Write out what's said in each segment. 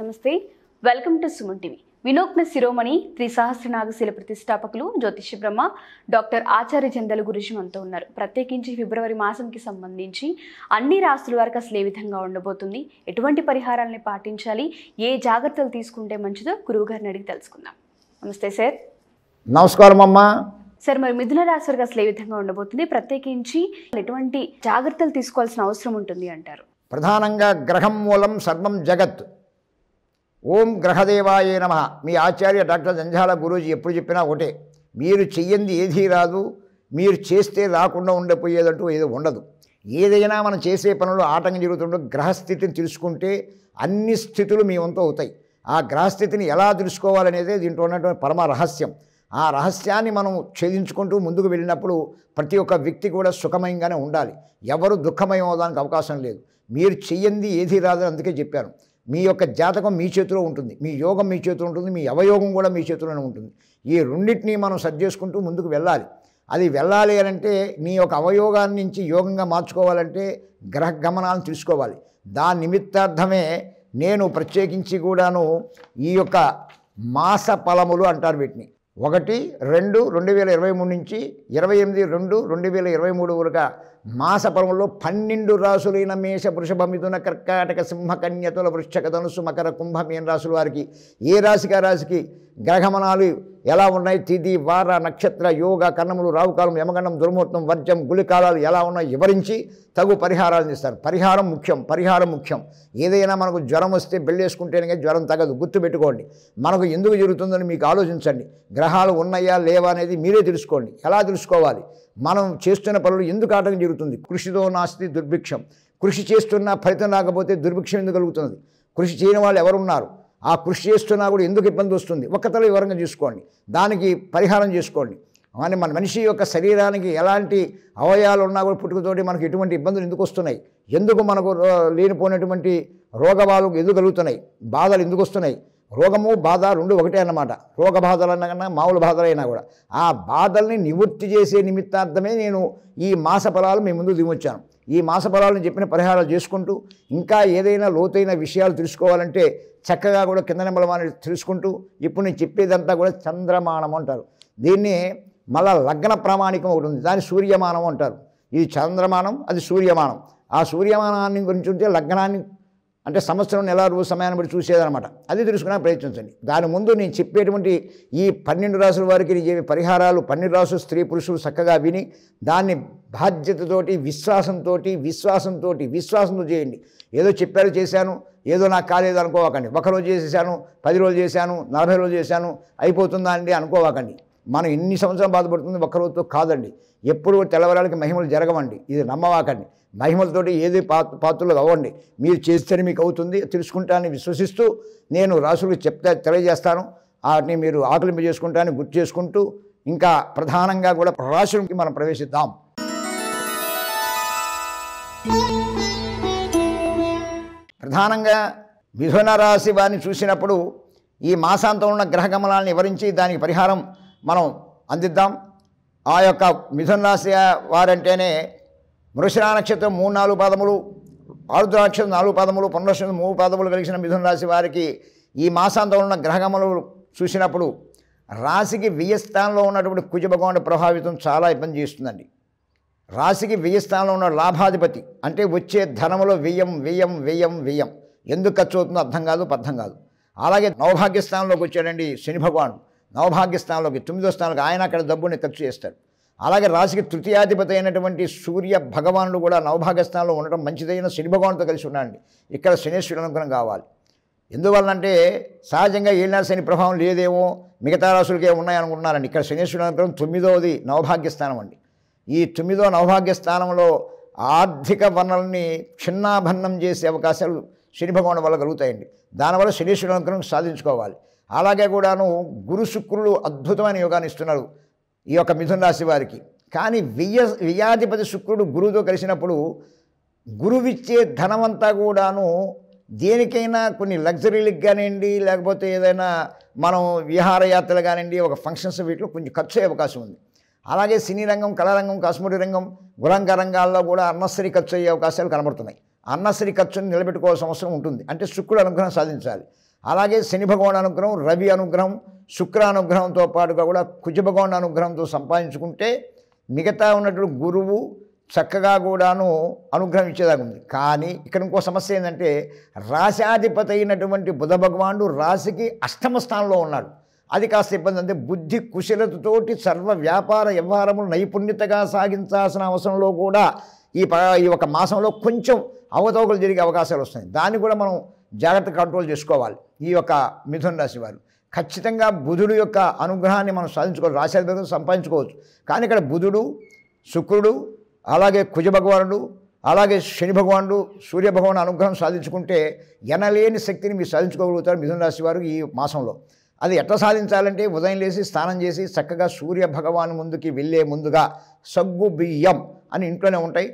నమస్తే welcome to Suman TV వినూత్న శిరోమణి త్రిసహస్రనాగ శిల ప్రతిష్టాపకులు జ్యోతిష బ్రహ్మ డాక్టర్ ఆచార్య చందల గురించి మనతో ఉన్నారు ప్రత్యేకించి ఫిబ్రవరి మాసంకి సంబంధించి అన్ని రాసుల వరకు అసలు ఏ విధంగా ఉండబోతుంది ఎటువంటి పరిహారాలని పాటించాలి ఏ జాగ్రత్తలు తీసుకుంటే మంచిదో గురువు గారిని అడిగి తెలుసుకుందాం నమస్తే సార్ నమస్కారం అమ్మా సార్ మరి మిథున రాశి వరకు అసలు ఏ విధంగా ఉండబోతుంది ప్రత్యేకించి ఎటువంటి జాగ్రత్తలు తీసుకోవాల్సిన అవసరం ఉంటుంది అంటారు ప్రధానంగా గ్రహం మూలం సర్వం జగత్ ఓం గ్రహదేవాయే నమ మీ ఆచార్య డాక్టర్ జంజాల గురూజీ ఎప్పుడు చెప్పినా ఒకటే మీరు చెయ్యంది ఏదీ రాదు మీరు చేస్తే రాకుండా ఉండిపోయేదంటూ ఏదో ఉండదు ఏదైనా మనం చేసే పనులు ఆటంకం జరుగుతుండో గ్రహస్థితిని తెలుసుకుంటే అన్ని స్థితులు మీ వంతు అవుతాయి ఆ గ్రహస్థితిని ఎలా తెలుసుకోవాలనేదే దీంట్లో ఉన్నటువంటి పరమ రహస్యం ఆ రహస్యాన్ని మనం ఛేదించుకుంటూ ముందుకు వెళ్ళినప్పుడు ప్రతి ఒక్క వ్యక్తి కూడా సుఖమయంగానే ఉండాలి ఎవరు దుఃఖమయం అవడానికి అవకాశం లేదు మీరు చెయ్యంది ఏది రాదని అందుకే చెప్పాను మీ యొక్క జాతకం మీ చేతిలో ఉంటుంది మీ యోగం మీ చేతిలో ఉంటుంది మీ అవయోగం కూడా మీ చేతిలోనే ఉంటుంది ఈ రెండింటినీ మనం సరి చేసుకుంటూ ముందుకు వెళ్ళాలి అది వెళ్ళాలి అంటే నీ యొక్క అవయోగాన్ని నుంచి యోగంగా మార్చుకోవాలంటే గ్రహ గమనాలను తీసుకోవాలి దాని నిమిత్తార్థమే నేను ప్రత్యేకించి కూడాను ఈ యొక్క మాస ఫలములు అంటారు వీటిని ఒకటి రెండు రెండు వేల ఇరవై మూడు నుంచి ఇరవై ఎనిమిది రెండు రెండు వేల ఇరవై మూడు వరకు మాసపరంలో పన్నెండు రాసులైన మేష వృషభ మిథున కర్కాటక సింహకన్యతుల వృక్షక ధనుసు మకర కుంభ రాసులు రాసుల వారికి ఏ రాశిక రాశికి గ్రహమణాలు ఎలా ఉన్నాయి తిథి వార నక్షత్ర యోగ కన్నములు రావుకాలం యమగండం దుర్ముహూర్తం వర్జం గులికాలాలు ఎలా ఉన్నాయి వివరించి తగు పరిహారాలు ఇస్తారు పరిహారం ముఖ్యం పరిహారం ముఖ్యం ఏదైనా మనకు జ్వరం వస్తే బెళ్ళేసుకుంటేనే జ్వరం తగదు గుర్తుపెట్టుకోండి మనకు ఎందుకు జరుగుతుందని మీకు ఆలోచించండి గ్రహాలు ఉన్నాయా లేవా అనేది మీరే తెలుసుకోండి ఎలా తెలుసుకోవాలి మనం చేస్తున్న పనులు ఎందుకు ఆటంకం జరుగుతుంది కృషితో నాస్తి దుర్భిక్షం కృషి చేస్తున్న ఫలితం రాకపోతే దుర్భిక్షం ఎందుకు కలుగుతుంది కృషి చేయని వాళ్ళు ఎవరున్నారు ఆ కృషి చేస్తున్నా కూడా ఎందుకు ఇబ్బంది వస్తుంది తల వివరంగా చూసుకోండి దానికి పరిహారం చేసుకోండి కానీ మన మనిషి యొక్క శరీరానికి ఎలాంటి అవయాలు ఉన్నా కూడా పుట్టుకతోటి మనకు ఎటువంటి ఇబ్బందులు ఎందుకు వస్తున్నాయి ఎందుకు మనకు లేనిపోయినటువంటి రోగవాలు ఎందుకు కలుగుతున్నాయి బాధలు ఎందుకు వస్తున్నాయి రోగము బాధ రెండు ఒకటే అన్నమాట రోగ అన్న కన్నా మామూలు బాధలు అయినా కూడా ఆ బాధల్ని నివృత్తి చేసే నిమిత్తార్థమే నేను ఈ మాస ఫలాలు మీ ముందు దిగొచ్చాను ఈ మాస ఫలాలను చెప్పిన పరిహారాలు చేసుకుంటూ ఇంకా ఏదైనా లోతైన విషయాలు తెలుసుకోవాలంటే చక్కగా కూడా కింద నెంబలమాని తెలుసుకుంటూ ఇప్పుడు నేను చెప్పేదంతా కూడా చంద్రమానం అంటారు దీన్ని మళ్ళా లగ్న ప్రామాణికం ఒకటి ఉంది దాన్ని సూర్యమానం అంటారు ఇది చంద్రమానం అది సూర్యమానం ఆ సూర్యమానాన్ని గురించి ఉంటే లగ్నాన్ని అంటే సంవత్సరం నెల రోజు సమయాన్ని బట్టి చూసేదనమాట అది తెలుసుకునే ప్రయత్నించండి దాని ముందు నేను చెప్పేటువంటి ఈ పన్నెండు రాసుల వారికి పరిహారాలు పన్నెండు రాసులు స్త్రీ పురుషులు చక్కగా విని దాన్ని బాధ్యతతోటి విశ్వాసంతో విశ్వాసంతో విశ్వాసంతో చేయండి ఏదో చెప్పారు చేశాను ఏదో నాకు కాలేదు ఒక ఒకరోజు చేసేసాను పది రోజులు చేశాను నలభై రోజులు చేశాను అయిపోతుందా అండి అనుకోవకండి మనం ఎన్ని సంవత్సరం బాధపడుతుంది ఒక్కరోజుతో కాదండి ఎప్పుడు తెల్లవరాలకి మహిమలు జరగవండి ఇది నమ్మవాకండి మహిమలతోటి ఏది పాత్రలు అవ్వండి మీరు చేస్తేనే మీకు అవుతుంది తెలుసుకుంటానని విశ్వసిస్తూ నేను రాసులు చెప్తా తెలియజేస్తాను వాటిని మీరు ఆకలింపు చేసుకుంటాను గుర్తు చేసుకుంటూ ఇంకా ప్రధానంగా కూడా రాసులకి మనం ప్రవేశిద్దాం ప్రధానంగా మిథున రాశి వారిని చూసినప్పుడు ఈ మాసాంతం ఉన్న గ్రహ గమనాలను వివరించి దానికి పరిహారం మనం అందిద్దాం ఆ యొక్క మిథున రాశి వారంటేనే మృషిరా నక్షత్రం మూడు నాలుగు పాదములు ఆరుద్ర నక్షత్రం నాలుగు పాదములు పునర్నక్షత్రం మూడు పాదములు కలిగిన మిథున రాశి వారికి ఈ మాసాంతంలో ఉన్న గ్రహగములు చూసినప్పుడు రాశికి వ్యయస్థానంలో ఉన్నటువంటి కుజభగవానుడు ప్రభావితం చాలా ఇబ్బంది చేస్తుందండి రాశికి వ్యయస్థానంలో ఉన్న లాభాధిపతి అంటే వచ్చే ధనములో వ్యయం వ్యయం వ్యయం వ్యయం ఎందుకు ఖర్చు అవుతుందో అర్థం కాదు అర్థం కాదు అలాగే నవభాగ్యస్థానంలోకి వచ్చాడండి శని భగవానుడు నవభాగ్యస్థానంలోకి తొమ్మిదో స్థానంలోకి ఆయన అక్కడ డబ్బుని ఖర్చు చేస్తాడు అలాగే రాశికి తృతీయాధిపతి అయినటువంటి సూర్య భగవానుడు కూడా నవభాగస్థానంలో ఉండటం మంచిదైన శని భగవానుడితో కలిసి ఉండండి ఇక్కడ శనేశ్వరుడు అనుగ్రహం కావాలి ఎందువల్లంటే సహజంగా ఏలినా శని ప్రభావం లేదేమో మిగతా రాసులకే అనుకుంటున్నారండి ఇక్కడ శనేశ్వరుడు అనుగ్రహం తొమ్మిదవది నవభాగ్యస్థానం అండి ఈ తొమ్మిదో నవభాగ్య స్థానంలో ఆర్థిక వనరుల్ని క్షిన్నాభన్నం చేసే అవకాశాలు శని భగవాను వల్ల కలుగుతాయండి దానివల్ల శనేశ్వరుడు అనుగ్రహం సాధించుకోవాలి అలాగే కూడాను గురు శుక్రుడు అద్భుతమైన యోగాన్ని ఇస్తున్నారు ఈ యొక్క మిథున రాశి వారికి కానీ వియ వియాధిపతి శుక్రుడు గురువుతో కలిసినప్పుడు గురువిచ్చే ధనమంతా కూడాను దేనికైనా కొన్ని లగ్జరీలకు కానివ్వండి లేకపోతే ఏదైనా మనం విహారయాత్రలు కానివ్వండి ఒక ఫంక్షన్స్ వీటిలో కొంచెం ఖర్చు అయ్యే అవకాశం ఉంది అలాగే సినీ రంగం కళారంగం కాస్మోడి రంగం గురంగ రంగాల్లో కూడా అన్నశ్రీ ఖర్చు అయ్యే అవకాశాలు కనబడుతున్నాయి అన్నశ్రీ ఖర్చుని నిలబెట్టుకోవాల్సిన అవసరం ఉంటుంది అంటే శుక్రుడు అనుగ్రహం సాధించాలి అలాగే శని భగవాన్ అనుగ్రహం రవి అనుగ్రహం శుక్ర అనుగ్రహంతో పాటుగా కూడా కుజ భగవాన్ అనుగ్రహంతో సంపాదించుకుంటే మిగతా ఉన్నటువంటి గురువు చక్కగా కూడాను అనుగ్రహం ఇచ్చేదాకా ఉంది కానీ ఇక్కడ ఇంకో సమస్య ఏంటంటే రాశాధిపతి అయినటువంటి బుధ భగవానుడు రాశికి అష్టమ స్థానంలో ఉన్నాడు అది కాస్త ఇబ్బంది అంటే బుద్ధి కుశలతతోటి సర్వ వ్యాపార వ్యవహారములు నైపుణ్యతగా సాగించాల్సిన అవసరంలో కూడా ఈ ఈ ఒక మాసంలో కొంచెం అవతవకలు జరిగే అవకాశాలు వస్తాయి దాన్ని కూడా మనం జాగ్రత్త కంట్రోల్ చేసుకోవాలి ఈ యొక్క మిథున రాశి వారు ఖచ్చితంగా బుధుడు యొక్క అనుగ్రహాన్ని మనం సాధించుకోవచ్చు రాశాధిపతి సంపాదించుకోవచ్చు కానీ ఇక్కడ బుధుడు శుక్రుడు అలాగే కుజ భగవానుడు అలాగే శని భగవానుడు సూర్య భగవాను అనుగ్రహం సాధించుకుంటే ఎనలేని శక్తిని మీరు సాధించుకోగలుగుతారు మిథున రాశి వారు ఈ మాసంలో అది ఎట్లా సాధించాలంటే ఉదయం లేచి స్నానం చేసి చక్కగా సూర్య భగవాన్ ముందుకి వెళ్ళే ముందుగా సగ్గు బియ్యం అని ఇంట్లోనే ఉంటాయి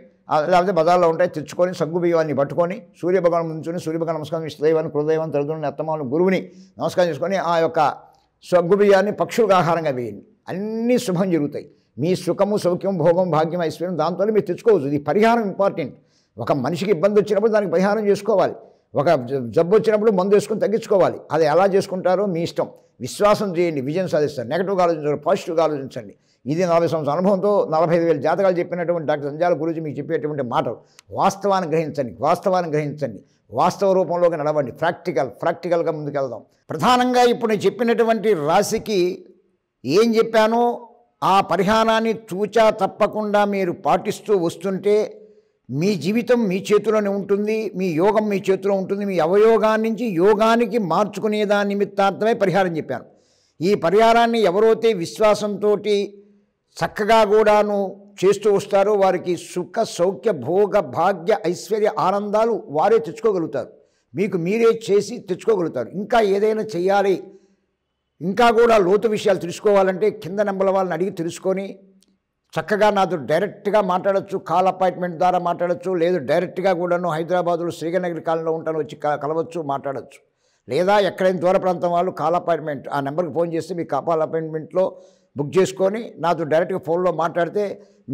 లేకపోతే బజార్లో ఉంటాయి తెచ్చుకొని సగ్గు బియ్యాన్ని పట్టుకొని సూర్యభగవాన్ ముంచుని సూర్యభగవాన్ నమస్కారం ఇష్టదైవాన్ని కులదైవాన్ని తరుదుని అత్తమాను గురువుని నమస్కారం చేసుకొని ఆ యొక్క సగ్గు బియ్యాన్ని పక్షులకు ఆహారంగా వేయండి అన్నీ శుభం జరుగుతాయి మీ సుఖము సౌఖ్యం భోగం భాగ్యం ఐశ్వర్యం దాంతో మీరు తెచ్చుకోవచ్చు ఇది పరిహారం ఇంపార్టెంట్ ఒక మనిషికి ఇబ్బంది వచ్చినప్పుడు దానికి పరిహారం చేసుకోవాలి ఒక జబ్బు వచ్చినప్పుడు మందు వేసుకుని తగ్గించుకోవాలి అది ఎలా చేసుకుంటారో మీ ఇష్టం విశ్వాసం చేయండి విజయం సాధిస్తారు నెగిటివ్గా ఆలోచించండి పాజిటివ్గా ఆలోచించండి ఇది నలభై సంవత్సరం అనుభవంతో నలభై ఐదు వేల జాతకాలు చెప్పినటువంటి డాక్టర్ సంజాల గురించి మీకు చెప్పేటువంటి మాటలు వాస్తవాన్ని గ్రహించండి వాస్తవాన్ని గ్రహించండి వాస్తవ రూపంలోకి నడవండి ప్రాక్టికల్ ప్రాక్టికల్గా ముందుకెళ్దాం ప్రధానంగా ఇప్పుడు నేను చెప్పినటువంటి రాశికి ఏం చెప్పానో ఆ పరిహారాన్ని చూచా తప్పకుండా మీరు పాటిస్తూ వస్తుంటే మీ జీవితం మీ చేతిలోనే ఉంటుంది మీ యోగం మీ చేతిలో ఉంటుంది మీ అవయోగాన్ని నుంచి యోగానికి మార్చుకునే దాని నిమిత్తార్థమే పరిహారం చెప్పాను ఈ పరిహారాన్ని ఎవరైతే విశ్వాసంతో చక్కగా కూడాను చేస్తూ వస్తారో వారికి సుఖ సౌఖ్య భోగ భాగ్య ఐశ్వర్య ఆనందాలు వారే తెచ్చుకోగలుగుతారు మీకు మీరే చేసి తెచ్చుకోగలుగుతారు ఇంకా ఏదైనా చేయాలి ఇంకా కూడా లోతు విషయాలు తెలుసుకోవాలంటే కింద నెంబర్ వాళ్ళని అడిగి తెలుసుకొని చక్కగా నాతో డైరెక్ట్గా మాట్లాడచ్చు కాల్ అపాయింట్మెంట్ ద్వారా మాట్లాడచ్చు లేదు డైరెక్ట్గా కూడాను హైదరాబాదులో శ్రీగనగర్ కాలంలో ఉంటాను వచ్చి కలవచ్చు మాట్లాడచ్చు లేదా ఎక్కడైనా దూర ప్రాంతం వాళ్ళు కాల్ అపాయింట్మెంట్ ఆ నెంబర్కి ఫోన్ చేస్తే మీకు కాల్ అపాయింట్మెంట్లో బుక్ చేసుకొని నాతో డైరెక్ట్గా ఫోన్లో మాట్లాడితే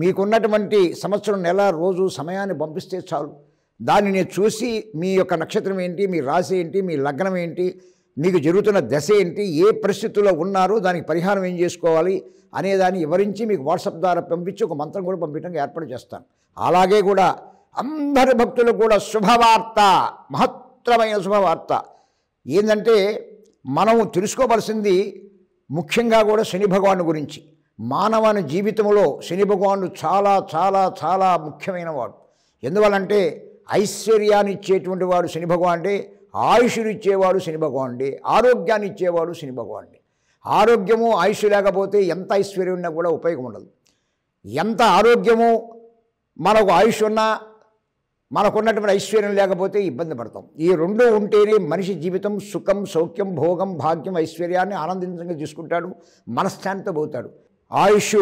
మీకున్నటువంటి సంవత్సరం నెల రోజు సమయాన్ని పంపిస్తే చాలు దాన్ని నేను చూసి మీ యొక్క నక్షత్రం ఏంటి మీ రాశి ఏంటి మీ లగ్నం ఏంటి మీకు జరుగుతున్న దశ ఏంటి ఏ పరిస్థితుల్లో ఉన్నారు దానికి పరిహారం ఏం చేసుకోవాలి అనేదాన్ని వివరించి మీకు వాట్సాప్ ద్వారా పంపించి ఒక మంత్రం కూడా పంపించడానికి ఏర్పాటు చేస్తాను అలాగే కూడా అందరి భక్తులు కూడా శుభవార్త మహత్తరమైన శుభవార్త ఏంటంటే మనం తెలుసుకోవలసింది ముఖ్యంగా కూడా శని భగవాను గురించి మానవాని జీవితంలో శని భగవానుడు చాలా చాలా చాలా ముఖ్యమైన వాడు ఎందువల్లంటే ఐశ్వర్యాన్ని ఇచ్చేటువంటి వాడు శని భగవాన్ ఆయుషులు ఇచ్చేవాడు శని భగవానుడే ఆరోగ్యాన్ని ఇచ్చేవాడు శని భగవానుడే ఆరోగ్యము ఆయుష్ లేకపోతే ఎంత ఐశ్వర్యం ఉన్నా కూడా ఉపయోగం ఉండదు ఎంత ఆరోగ్యము మనకు ఆయుష్ ఉన్నా మనకున్నటువంటి ఐశ్వర్యం లేకపోతే ఇబ్బంది పడతాం ఈ రెండు ఉంటేనే మనిషి జీవితం సుఖం సౌఖ్యం భోగం భాగ్యం ఐశ్వర్యాన్ని ఆనందించంగా తీసుకుంటాడు మనశ్శాంతితో పోతాడు ఆయుష్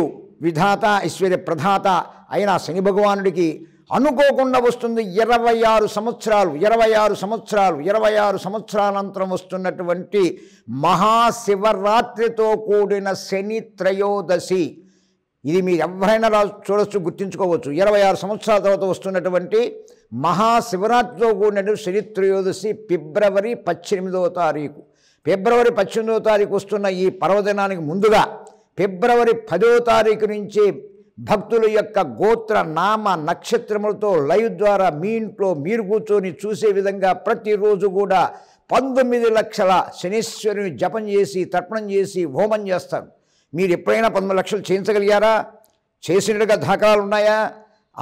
విధాత ఐశ్వర్య ప్రధాత అయిన శని భగవానుడికి అనుకోకుండా వస్తుంది ఇరవై ఆరు సంవత్సరాలు ఇరవై ఆరు సంవత్సరాలు ఇరవై ఆరు సంవత్సరాలంతరం వస్తున్నటువంటి మహాశివరాత్రితో కూడిన శని త్రయోదశి ఇది మీరు ఎవరైనా చూడొచ్చు గుర్తించుకోవచ్చు ఇరవై ఆరు సంవత్సరాల తర్వాత వస్తున్నటువంటి మహాశివరాత్రితో కూడిన శని త్రయోదశి ఫిబ్రవరి పద్దెనిమిదవ తారీఖు ఫిబ్రవరి పద్దెనిమిదవ తారీఖు వస్తున్న ఈ పర్వదినానికి ముందుగా ఫిబ్రవరి పదో తారీఖు నుంచి భక్తుల యొక్క గోత్ర నామ నక్షత్రములతో లైవ్ ద్వారా మీ ఇంట్లో మీరు కూర్చొని చూసే విధంగా ప్రతిరోజు కూడా పంతొమ్మిది లక్షల శనీశ్వరుని జపం చేసి తర్పణం చేసి హోమం చేస్తారు మీరు ఎప్పుడైనా పంతొమ్మిది లక్షలు చేయించగలిగారా చేసినట్టుగా దాఖలాలు ఉన్నాయా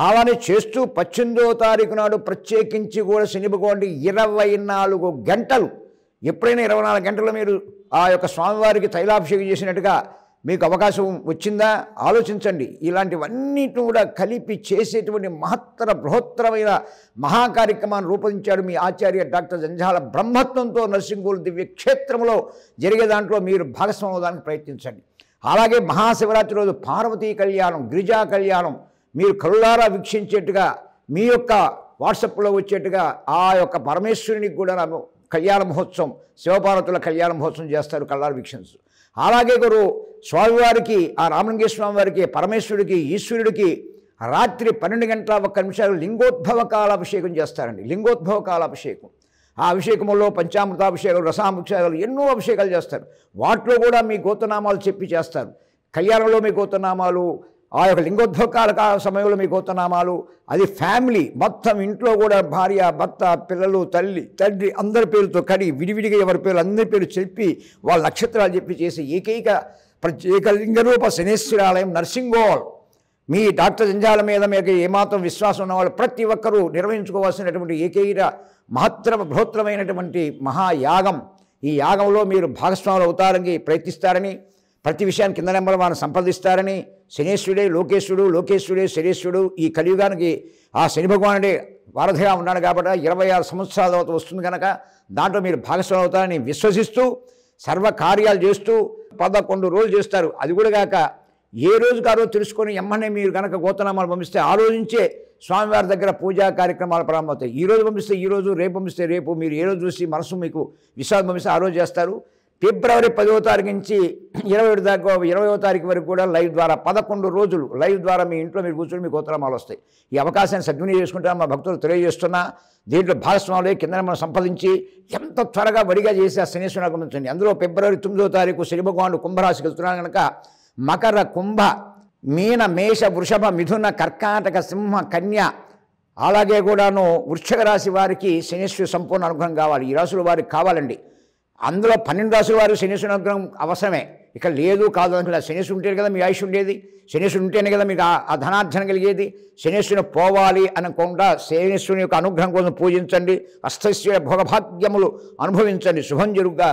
అలానే చేస్తూ పద్దెనిమిదో తారీఖు నాడు ప్రత్యేకించి కూడా శనిపకోండి ఇరవై నాలుగు గంటలు ఎప్పుడైనా ఇరవై నాలుగు గంటలు మీరు ఆ యొక్క స్వామివారికి తైలాభిషేకం చేసినట్టుగా మీకు అవకాశం వచ్చిందా ఆలోచించండి ఇలాంటివన్నీ కూడా కలిపి చేసేటువంటి మహత్తర బృహత్తరమైన మహాకార్యక్రమాన్ని రూపొందించాడు మీ ఆచార్య డాక్టర్ జంజాల బ్రహ్మత్వంతో దివ్య దివ్యక్షేత్రంలో జరిగే దాంట్లో మీరు భాగస్వామ్యదానికి ప్రయత్నించండి అలాగే మహాశివరాత్రి రోజు పార్వతీ కళ్యాణం గిరిజా కళ్యాణం మీరు కరుణారా వీక్షించేట్టుగా మీ యొక్క వాట్సాప్లో వచ్చేట్టుగా ఆ యొక్క పరమేశ్వరునికి కూడా నాకు కళ్యాణ మహోత్సవం శివపార్వతుల కళ్యాణ మహోత్సవం చేస్తారు కళ్ళారు వీక్షన్స్ అలాగే గురు స్వామివారికి ఆ రామలింగే స్వామి వారికి పరమేశ్వరుడికి ఈశ్వరుడికి రాత్రి పన్నెండు గంటల ఒక్క నిమిషాలు లింగోద్భవ కాలాభిషేకం చేస్తారండి లింగోద్భవ కాలాభిషేకం ఆ అభిషేకంలో పంచామృతాభిషేకాలు రసాభిషేకాలు ఎన్నో అభిషేకాలు చేస్తారు వాటిలో కూడా మీ గోతనామాలు చెప్పి చేస్తారు కళ్యాణంలో మీ గోతనామాలు ఆ యొక్క లింగోద్భోకాల సమయంలో మీకు గోతనామాలు అది ఫ్యామిలీ మొత్తం ఇంట్లో కూడా భార్య భర్త పిల్లలు తల్లి తండ్రి అందరి పేరుతో కడి విడివిడిగా ఎవరి పేర్లు అందరి పేరు చెప్పి వాళ్ళ నక్షత్రాలు చెప్పి చేసి ఏకైక ప్రత్యేక లింగరూప శనేశ్వరాలయం నర్సింగ్ హోల్ మీ డాక్టర్ జంజాల మీద మీకు ఏమాత్రం విశ్వాసం ఉన్నవాళ్ళు ప్రతి ఒక్కరూ నిర్వహించుకోవాల్సినటువంటి ఏకైక మహత్తర బృహత్తరమైనటువంటి మహాయాగం ఈ యాగంలో మీరు భాగస్వాములు అవుతారని ప్రయత్నిస్తారని ప్రతి విషయాన్ని కింద నెంబర్ వాళ్ళు సంపాదిస్తారని శనేశ్వరుడే లోకేశ్వరుడు లోకేశ్వరుడే శనేశ్వరుడు ఈ కలియుగానికి ఆ శని భగవానుడే వారధిగా ఉన్నాడు కాబట్టి ఇరవై ఆరు సంవత్సరాల తర్వాత వస్తుంది కనుక దాంట్లో మీరు భాగస్వామి అవుతారని విశ్వసిస్తూ సర్వకార్యాలు చేస్తూ పదకొండు రోజులు చేస్తారు అది కూడా కాక ఏ రోజు ఆ తెలుసుకొని ఎమ్మనే మీరు కనుక గోతనామాలు పంపిస్తే ఆ రోజు నుంచే స్వామివారి దగ్గర పూజా కార్యక్రమాలు ప్రారంభమవుతాయి ఈ రోజు పంపిస్తే ఈ రోజు రేపు పంపిస్తే రేపు మీరు ఏ రోజు చూసి మనసు మీకు విశ్వాసం పంపిస్తే ఆ రోజు చేస్తారు ఫిబ్రవరి పదవ తారీఖు నుంచి ఇరవై ఒకటి దాకా ఇరవయో తారీఖు వరకు కూడా లైవ్ ద్వారా పదకొండు రోజులు లైవ్ ద్వారా మీ ఇంట్లో మీరు కూర్చొని మీకు ఉత్తరామాలు వస్తాయి ఈ అవకాశాన్ని సద్వినియోగం చేసుకుంటా మా భక్తులు తెలియజేస్తున్నా దీంట్లో భాగస్వాములు కింద మనం సంపాదించి ఎంత త్వరగా వడిగా చేసి ఆ శనీశ్వరుని ఆగమించండి అందులో ఫిబ్రవరి తొమ్మిదో తారీఖు శని భగవానుడు కుంభరాశికి వెళ్తున్నాను కనుక మకర కుంభ మీన మేష వృషభ మిథున కర్కాటక సింహ కన్య అలాగే కూడాను వృక్షక రాశి వారికి శనిశ్వరు సంపూర్ణ అనుగ్రహం కావాలి ఈ రాశులు వారికి కావాలండి అందులో పన్నెండు రాసుల వారు శనిసు అనుగ్రహం అవసరమే ఇక లేదు కాదు అనుకున్న శనిసు ఉంటే కదా మీ ఆయుష్ ఉండేది శనిసు ఉంటేనే కదా మీకు ఆ ధనార్జన కలిగేది శనిసుని పోవాలి అనుకుండా శనిసుని యొక్క అనుగ్రహం కోసం పూజించండి అస్తస్య భోగభాగ్యములు అనుభవించండి శుభం జరుగుగా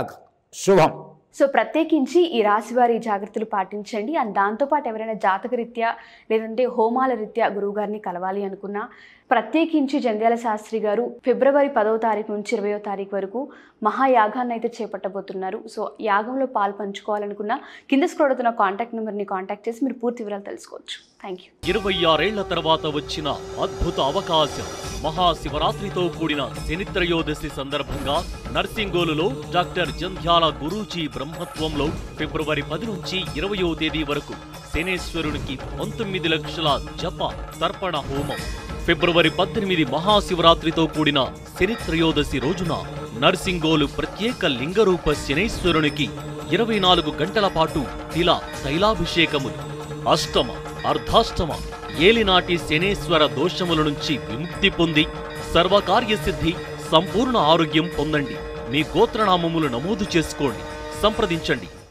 శుభం సో ప్రత్యేకించి ఈ రాశివారి జాగ్రత్తలు పాటించండి అండ్ దాంతోపాటు ఎవరైనా జాతకరీత్యా లేదంటే హోమాల రీత్యా గురువుగారిని కలవాలి అనుకున్నా ప్రత్యేకించి జంధ్యాల శాస్త్రి గారు ఫిబ్రవరి పదవ తారీఖు నుంచి ఇరవయో తారీఖు వరకు మహాయాగాన్ని అయితే చేపట్టబోతున్నారు సో యాగంలో పాలు పంచుకోవాలనుకున్నా కింద స్క్రోడ్ కాంటాక్ట్ నెంబర్ని కాంటాక్ట్ చేసి మీరు పూర్తి వివరాలు తెలుసుకోవచ్చు థ్యాంక్ యూ ఇరవై ఆరేళ్ల తర్వాత వచ్చిన అద్భుత అవకాశం మహాశివరాత్రితో కూడిన శనిత్రయోదశి సందర్భంగా నర్సింగోలులో డాక్టర్ జంధ్యాల గురూజీ బ్రహ్మత్వంలో ఫిబ్రవరి పది నుంచి ఇరవయో తేదీ వరకు శనేశ్వరునికి పంతొమ్మిది లక్షల జప తర్పణ హోమం ఫిబ్రవరి పద్దెనిమిది మహాశివరాత్రితో కూడిన శనిత్రయోదశి రోజున నర్సింగోలు ప్రత్యేక లింగరూప శనేశ్వరునికి ఇరవై నాలుగు గంటల పాటు తిల తైలాభిషేకములు అష్టమ అర్ధాష్టమ ఏలినాటి శనేశ్వర దోషముల నుంచి విముక్తి పొంది సర్వకార్యసిద్ధి సంపూర్ణ ఆరోగ్యం పొందండి మీ గోత్రనామములు నమోదు చేసుకోండి సంప్రదించండి